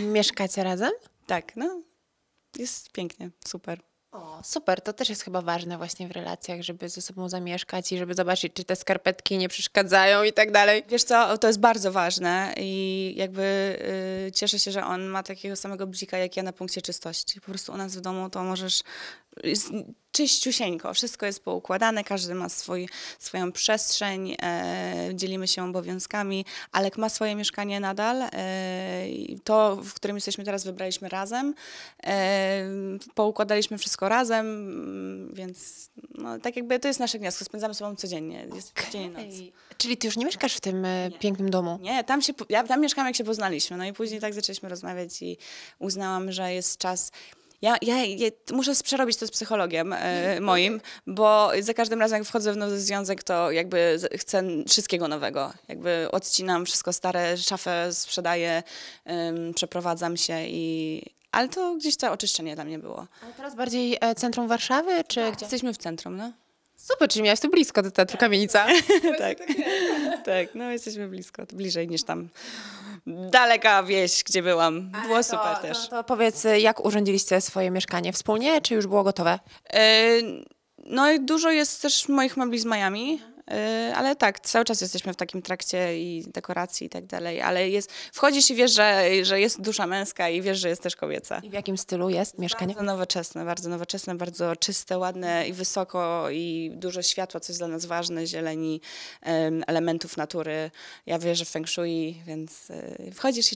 Mieszkacie razem? Tak, no. Jest pięknie, super. O super, to też jest chyba ważne właśnie w relacjach, żeby ze sobą zamieszkać i żeby zobaczyć, czy te skarpetki nie przeszkadzają i tak dalej. Wiesz co, to jest bardzo ważne i jakby yy, cieszę się, że on ma takiego samego bzika jak ja na punkcie czystości. Po prostu u nas w domu to możesz jest czyściusieńko, wszystko jest poukładane, każdy ma swój, swoją przestrzeń, e, dzielimy się obowiązkami. Alek ma swoje mieszkanie nadal, e, to w którym jesteśmy teraz wybraliśmy razem, e, poukładaliśmy wszystko razem razem, mm, więc no, tak jakby to jest nasze gniazdo, spędzamy ze sobą codziennie, jest okay. dzień i noc. Czyli ty już nie mieszkasz w tym e, nie. pięknym domu? Nie, tam, się, ja tam mieszkałam jak się poznaliśmy, no i później tak zaczęliśmy rozmawiać i uznałam, że jest czas... Ja, ja, ja, muszę przerobić to z psychologiem e, moim, bo za każdym razem, jak wchodzę w nowy związek, to jakby chcę wszystkiego nowego. Jakby odcinam wszystko stare, szafę sprzedaję, y, przeprowadzam się i, ale to gdzieś to oczyszczenie dla mnie było. Ale teraz bardziej e, centrum Warszawy, czy tak, gdzie? Jesteśmy w centrum, no. Super, czyli miałaś tu blisko do Teatru tak. Kamienica. tak. Tak. tak, no jesteśmy blisko, bliżej niż tam daleka wieś, gdzie byłam. Ale było to, super też. To, to, powiedz, e, jak urządziliście swoje mieszkanie? Wspólnie, czy już było gotowe? E, no i dużo jest też moich mebli z Miami. Mhm. Y, ale tak, cały czas jesteśmy w takim trakcie i dekoracji i tak dalej, ale jest, wchodzisz i wiesz, że, że jest dusza męska i wiesz, że jest też kobieca. I w jakim stylu jest mieszkanie? Bardzo nowoczesne, bardzo nowoczesne, bardzo czyste, ładne i wysoko i dużo światła, co jest dla nas ważne, zieleni, elementów natury. Ja wierzę w feng shui, więc y, wchodzisz i